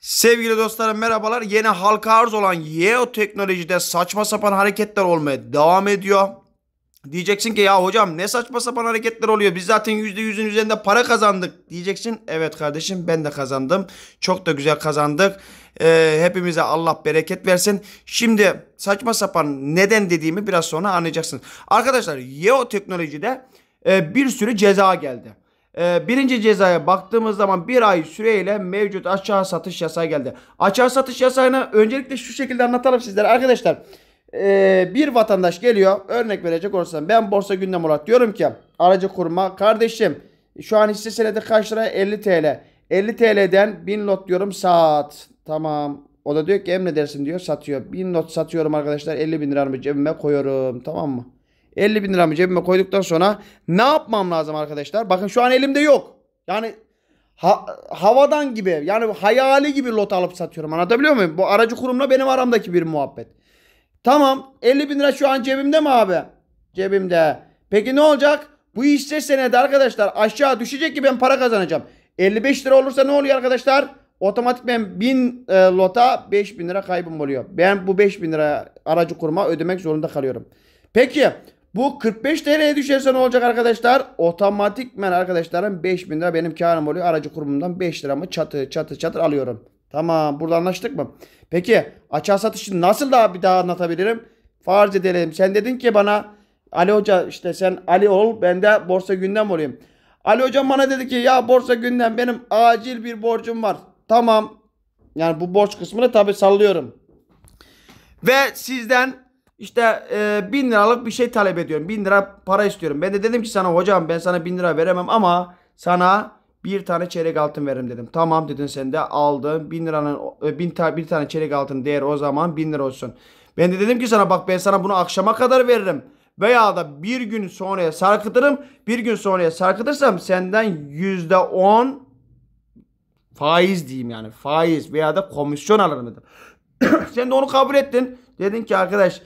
Sevgili dostlarım merhabalar. Yeni halka arz olan Yeo teknolojide saçma sapan hareketler olmaya devam ediyor. Diyeceksin ki ya hocam ne saçma sapan hareketler oluyor. Biz zaten %100'ün üzerinde para kazandık diyeceksin. Evet kardeşim ben de kazandım. Çok da güzel kazandık. Ee, hepimize Allah bereket versin. Şimdi saçma sapan neden dediğimi biraz sonra anlayacaksın. Arkadaşlar Yeo teknolojide e, bir sürü ceza geldi. Ee, birinci cezaya baktığımız zaman bir ay süreyle mevcut açığa satış yasağı geldi. Açığa satış yasağını öncelikle şu şekilde anlatalım sizlere arkadaşlar. E, bir vatandaş geliyor örnek verecek olursam ben borsa gündem olarak diyorum ki aracı kurma kardeşim şu an hisse senedi kaç lira 50 TL. 50 TL'den 1000 lot diyorum saat Tamam. O da diyor ki emredersin diyor satıyor. 1000 lot satıyorum arkadaşlar 50 bin liramı cebime koyuyorum tamam mı? 50 bin liramı cebime koyduktan sonra ne yapmam lazım arkadaşlar? Bakın şu an elimde yok. Yani ha, havadan gibi yani hayali gibi lot alıp satıyorum anlatabiliyor muyum? Bu aracı kurumla benim aramdaki bir muhabbet. Tamam 50 bin lira şu an cebimde mi abi? Cebimde. Peki ne olacak? Bu hisse senedi arkadaşlar aşağı düşecek ki ben para kazanacağım. 55 lira olursa ne oluyor arkadaşlar? otomatik ben 1000 e, lota 5000 lira kaybım oluyor. Ben bu 5000 lira aracı kuruma ödemek zorunda kalıyorum. Peki bu 45 TL'ye düşerse ne olacak arkadaşlar? Otomatikmen arkadaşlarım 5000 lira benim karım oluyor. Aracı kurumundan 5 liramı çatı çatı çatı alıyorum. Tamam burada anlaştık mı? Peki açığa satışı nasıl daha bir daha anlatabilirim? Farz edelim. Sen dedin ki bana Ali Hoca işte sen Ali ol ben de borsa gündem olayım. Ali Hocam bana dedi ki ya borsa gündem benim acil bir borcum var. Tamam. Yani bu borç kısmını tabi sallıyorum. Ve sizden işte e, 1000 liralık bir şey talep ediyorum. bin lira para istiyorum. Ben de dedim ki sana hocam ben sana bin lira veremem ama sana bir tane çeyrek altın veririm dedim. Tamam dedin sen de aldın. bin liranın e, bin ta, bir tane çeyrek altın değeri o zaman bin lira olsun. Ben de dedim ki sana bak ben sana bunu akşama kadar veririm. Veya da bir gün sonraya sarkıtırım. Bir gün sonraya sarkıtırsam senden yüzde on faiz diyeyim yani. Faiz veya da komisyon alırım dedim. sen de onu kabul ettin. Dedin ki arkadaş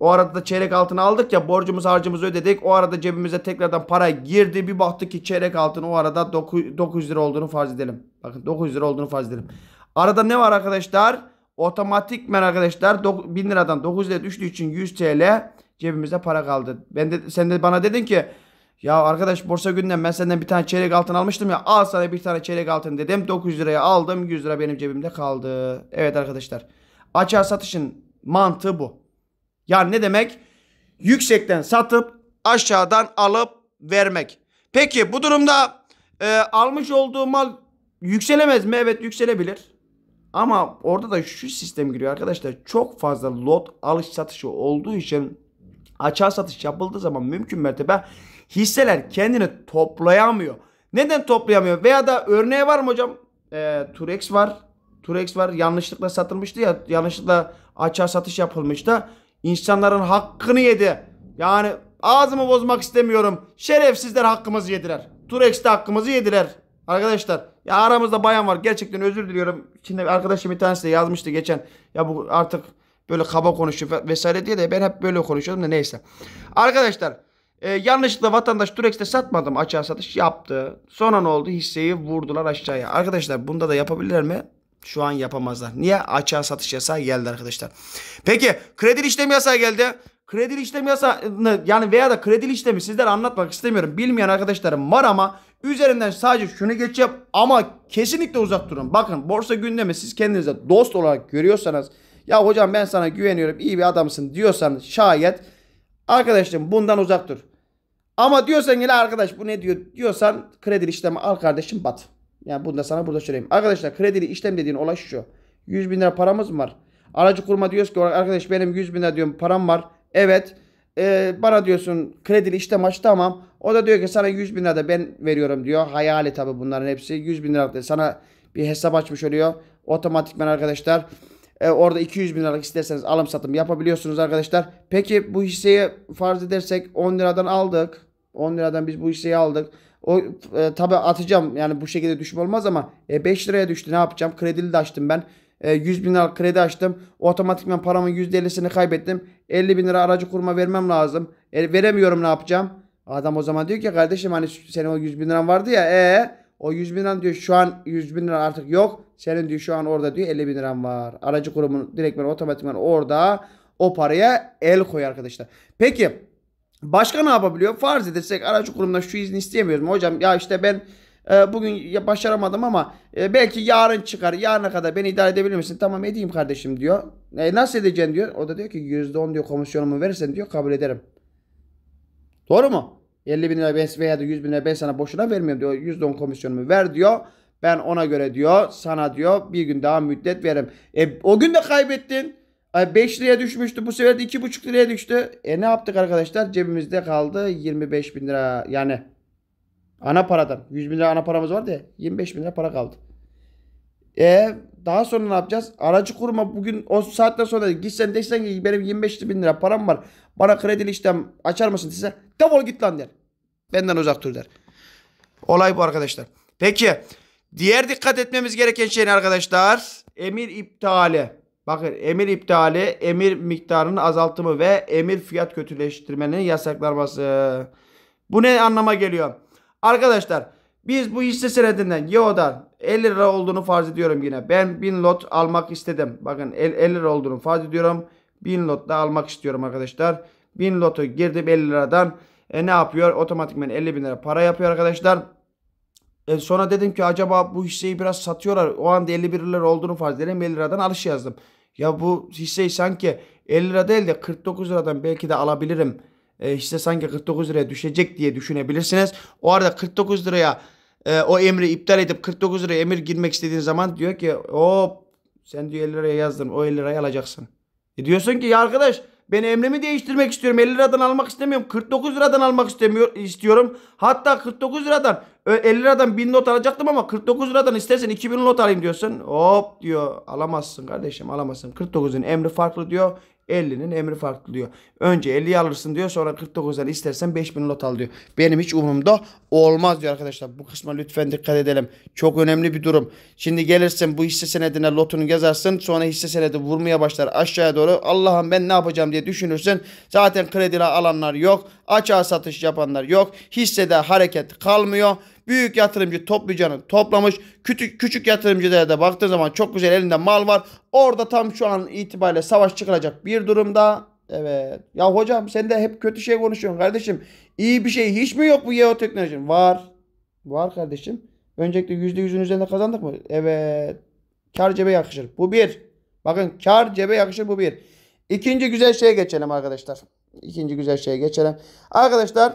o arada da çeyrek altını aldık ya borcumuz harcımızı ödedik. O arada cebimize tekrardan para girdi. Bir baktık ki çeyrek altın o arada 900 lira olduğunu farz edelim. Bakın 900 lira olduğunu farz edelim. Arada ne var arkadaşlar? Otomatikmen arkadaşlar 1000 liradan 900 liraya düştüğü için 100 TL cebimize para kaldı. Ben de, sen de bana dedin ki ya arkadaş borsa günden ben senden bir tane çeyrek altın almıştım ya al sana bir tane çeyrek altın dedim. 900 liraya aldım 100 lira benim cebimde kaldı. Evet arkadaşlar açığa satışın mantığı bu. Yani ne demek? Yüksekten satıp aşağıdan alıp vermek. Peki bu durumda e, almış olduğum mal yükselemez mi? Evet yükselebilir. Ama orada da şu sistem giriyor arkadaşlar. Çok fazla lot alış satışı olduğu için açığa satış yapıldığı zaman mümkün mertebe hisseler kendini toplayamıyor. Neden toplayamıyor? Veya da örneği var mı hocam? E, Turex var. Turex var yanlışlıkla satılmıştı ya yanlışlıkla açığa satış yapılmıştı. İnsanların hakkını yedi. Yani ağzımı bozmak istemiyorum. Şerefsizler hakkımızı yediler. Turex'te hakkımızı yediler. Arkadaşlar ya aramızda bayan var. Gerçekten özür diliyorum. Şimdi arkadaşım bir tanesi de yazmıştı geçen. Ya bu artık böyle kaba konuşuyor vesaire diye de ben hep böyle konuşuyordum da neyse. Arkadaşlar e, yanlışlıkla vatandaş Turex'te satmadım açığa satış yaptı. Sonra ne oldu? Hisseyi vurdular aşağıya. Arkadaşlar bunda da yapabilirler mi? Şu an yapamazlar. Niye? Açığa satış yasağı geldi arkadaşlar. Peki kredi işlem yasağı geldi. Kredi işlem yasağı, yani veya da kredi işlemi sizlere anlatmak istemiyorum. Bilmeyen arkadaşlarım var ama üzerinden sadece şunu geçeceğim ama kesinlikle uzak durun. Bakın borsa gündemi siz kendinize dost olarak görüyorsanız ya hocam ben sana güveniyorum iyi bir adamsın diyorsanız şayet arkadaşım bundan uzak dur. Ama diyorsan yine arkadaş bu ne diyor diyorsan kredi işlemi al kardeşim bat. Yani bunu da sana burada söyleyeyim. Arkadaşlar kredili işlem dediğin olay şu. 100 bin lira paramız mı var? Aracı kurma diyoruz ki arkadaş benim 100 bin lira diyorum param var. Evet. Ee, bana diyorsun kredili işlem aç tamam. O da diyor ki sana 100 bin lira da ben veriyorum diyor. Hayali tabi bunların hepsi. 100 bin lira sana bir hesap açmış oluyor. Otomatikman arkadaşlar. E, orada 200 bin liralık isterseniz alım satım yapabiliyorsunuz arkadaşlar. Peki bu hisseyi farz edersek 10 liradan aldık. 10 liradan biz bu hisseyi aldık. O e, tabi atacağım yani bu şekilde düşme olmaz ama e, 5 liraya düştü ne yapacağım? Kredili de açtım ben. E, 100 bin lira kredi açtım. Otomatikman paramın %50'sini kaybettim. 50 bin lira aracı kurma vermem lazım. E, veremiyorum ne yapacağım? Adam o zaman diyor ki kardeşim hani senin o 100 bin liran vardı ya ee o 100 bin liran diyor şu an 100 bin lira artık yok. Senin diyor şu an orada diyor 50 bin liran var. Aracı kurumun direkt ben otomatikman orada o paraya el koy arkadaşlar. Peki Başka ne yapabiliyor? Farz edersek aracı kurumdan şu izni isteyemiyoruz mu? Hocam ya işte ben e, bugün başaramadım ama e, belki yarın çıkar. Yarına kadar beni idare edebilir misin? Tamam edeyim kardeşim diyor. E, nasıl edeceksin diyor. O da diyor ki %10 diyor komisyonumu verirsen diyor kabul ederim. Doğru mu? 50 bin lira veya da 100 bin lira ben sana boşuna vermiyorum diyor. %10 komisyonumu ver diyor. Ben ona göre diyor sana diyor bir gün daha müddet veririm. E, o gün de kaybettin. 5 liraya düşmüştü. Bu sefer de 2,5 liraya düştü. E ne yaptık arkadaşlar? Cebimizde kaldı 25 bin lira. Yani ana paradan. 100 bin lira ana paramız vardı ya. 25 bin lira para kaldı. E daha sonra ne yapacağız? Aracı kurma bugün o saatten sonra gitsen desen ki benim 25 bin lira param var. Bana kredi işlem açar mısın size? Defol git lan der. Benden uzak dur der. Olay bu arkadaşlar. Peki diğer dikkat etmemiz gereken şey ne arkadaşlar? Emir iptali. Bakın emir iptali, emir miktarının azaltımı ve emir fiyat kötüleştirmenin yasaklanması. Bu ne anlama geliyor? Arkadaşlar biz bu hisse senedinden Yeo'dan 50 lira olduğunu farz ediyorum yine. Ben 1000 lot almak istedim. Bakın 50 lira olduğunu farz ediyorum. 1000 lot da almak istiyorum arkadaşlar. 1000 lotu girdim 50 liradan. E ne yapıyor? Otomatikmen 50 bin lira para yapıyor arkadaşlar. E sonra dedim ki acaba bu hisseyi biraz satıyorlar. O anda 51 lira olduğunu farz edelim. 50 liradan alış yazdım. Ya bu hisseyi sanki 50 lira değil de 49 liradan belki de alabilirim. E, hisse sanki 49 liraya düşecek diye düşünebilirsiniz. O arada 49 liraya e, o emri iptal edip 49 liraya emir girmek istediğin zaman diyor ki hop sen diyor 50 liraya yazdın o 50 liraya alacaksın. E diyorsun ki ya arkadaş ben emrimi değiştirmek istiyorum. 50 liradan almak istemiyorum. 49 liradan almak istemiyor, istiyorum. Hatta 49 liradan 50 liradan 1000 not alacaktım ama 49 liradan istersen 2000 not alayım diyorsun. Hop diyor. Alamazsın kardeşim alamazsın. 49'un emri farklı diyor. 50'nin emri farklı diyor. Önce 50'yi alırsın diyor sonra 49'dan istersen 5000 lot al diyor. Benim hiç umurumda olmaz diyor arkadaşlar. Bu kısma lütfen dikkat edelim. Çok önemli bir durum. Şimdi gelirsin bu hisse senedine lotunu yazarsın sonra hisse senedi vurmaya başlar aşağıya doğru. Allah'ım ben ne yapacağım diye düşünürsün. Zaten krediler alanlar yok. Açığa satış yapanlar yok. Hissede hareket kalmıyor. Büyük yatırımcı toplayacağını toplamış. Küçük, küçük yatırımcılara da baktığı zaman çok güzel elinde mal var. Orada tam şu an itibariyle savaş çıkılacak bir durumda. Evet. Ya hocam sen de hep kötü şey konuşuyorsun kardeşim. İyi bir şey hiç mi yok bu yeo teknolojinin? Var. Var kardeşim. Öncelikle %100'ün üzerinde kazandık mı? Evet. Kar cebe yakışır. Bu bir. Bakın kar cebe yakışır bu bir. İkinci güzel şeye geçelim arkadaşlar. İkinci güzel şeye geçelim. Arkadaşlar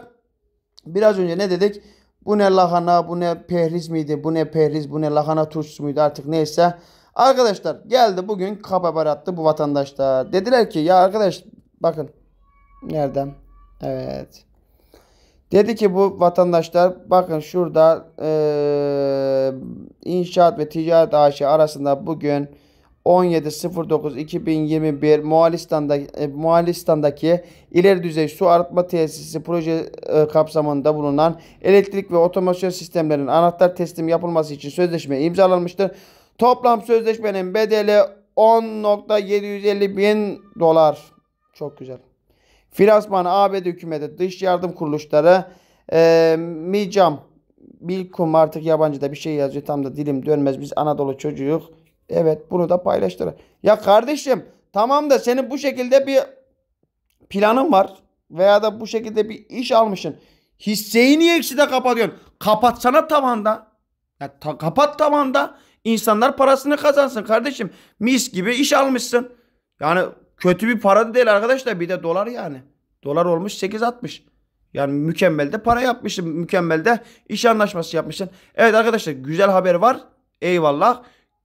biraz önce ne dedik? Bu ne lahana, bu ne pehriz miydi, bu ne pehriz, bu ne lahana turşusu muydu artık neyse. Arkadaşlar geldi bugün kapabar attı bu vatandaşlar. Dediler ki ya arkadaş bakın nereden? Evet. Dedi ki bu vatandaşlar bakın şurada e, inşaat ve ticaret aşı arasında bugün 17.09.2021 e, Moğolistan'daki, e, ileri düzey su arıtma tesisi proje e, kapsamında bulunan elektrik ve otomasyon sistemlerinin anahtar teslim yapılması için sözleşme imzalanmıştır. Toplam sözleşmenin bedeli 10.750 bin dolar. Çok güzel. Finansmanı ABD hükümeti dış yardım kuruluşları e, MİCAM Bilkum artık yabancıda bir şey yazıyor tam da dilim dönmez biz Anadolu çocuğuyuz Evet bunu da paylaştır. Ya kardeşim tamam da senin bu şekilde bir planın var veya da bu şekilde bir iş almışsın. Hisseyi niye ikisi de kapatıyorsun? Kapatsana tavanda. Ya ta kapat tavanda. İnsanlar parasını kazansın kardeşim. Mis gibi iş almışsın. Yani kötü bir para değil arkadaşlar. Bir de dolar yani. Dolar olmuş 8.60. Yani mükemmel de para yapmışsın. de iş anlaşması yapmışsın. Evet arkadaşlar güzel haber var. Eyvallah.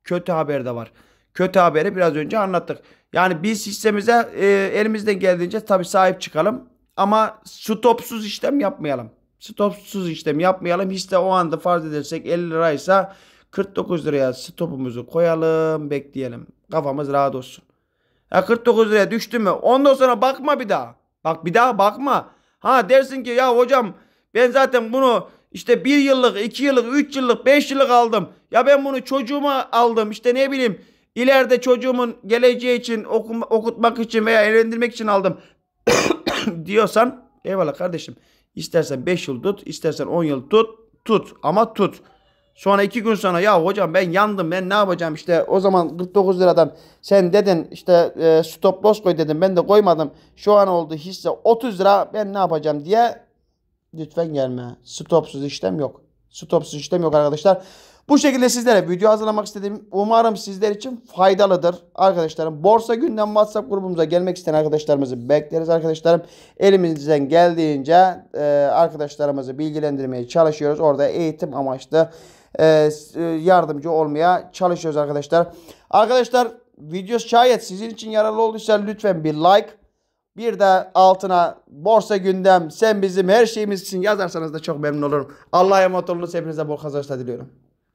Kötü haber de var. Kötü haberi biraz önce anlattık. Yani biz hissemize e, elimizden geldiğince tabii sahip çıkalım. Ama stopsuz işlem yapmayalım. Stopsuz işlem yapmayalım. Hisse o anda farz edersek 50 liraysa 49 liraya stopumuzu koyalım bekleyelim. Kafamız rahat olsun. Ya 49 liraya düştü mü? Ondan sonra bakma bir daha. Bak bir daha bakma. Ha dersin ki ya hocam ben zaten bunu işte bir yıllık, iki yıllık, üç yıllık, beş yıllık aldım. Ya ben bunu çocuğuma aldım. İşte ne bileyim ileride çocuğumun geleceği için okuma, okutmak için veya evlendirmek için aldım diyorsan eyvallah kardeşim. İstersen beş yıl tut, istersen on yıl tut, tut ama tut. Sonra iki gün sonra ya hocam ben yandım ben ne yapacağım işte o zaman 49 liradan sen dedin işte e, stop loss koy dedim ben de koymadım. Şu an oldu hisse 30 lira ben ne yapacağım diye Lütfen gelme. Stopsuz işlem yok. Stopsuz işlem yok arkadaşlar. Bu şekilde sizlere video hazırlamak istedim. Umarım sizler için faydalıdır. Arkadaşlarım borsa günden WhatsApp grubumuza gelmek isteyen arkadaşlarımızı bekleriz arkadaşlarım. Elimizden geldiğince e, arkadaşlarımızı bilgilendirmeye çalışıyoruz. Orada eğitim amaçlı e, e, yardımcı olmaya çalışıyoruz arkadaşlar. Arkadaşlar video şayet sizin için yararlı olduysa lütfen bir like bir de altına borsa gündem sen bizim her şeyimiz için yazarsanız da çok memnun olurum. Allah'a emanet olunuz. Hepinize bol kazançlar diliyorum.